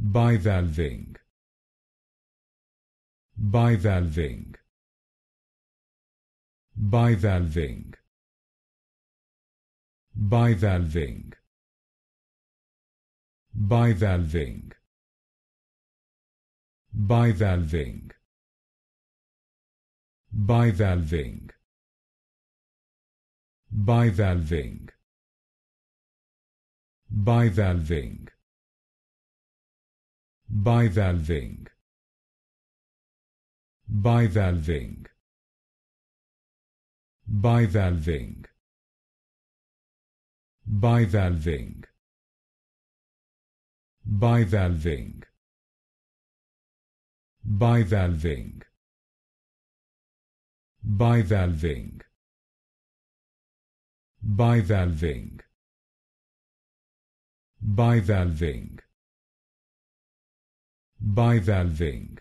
bivalving bivalving bivalving bivalving bivalving bivalving bivalving bivalving bivalving bivalving bivalving bivalving bivalving bivalving bivalving bivalving bivalving bivalving bivalving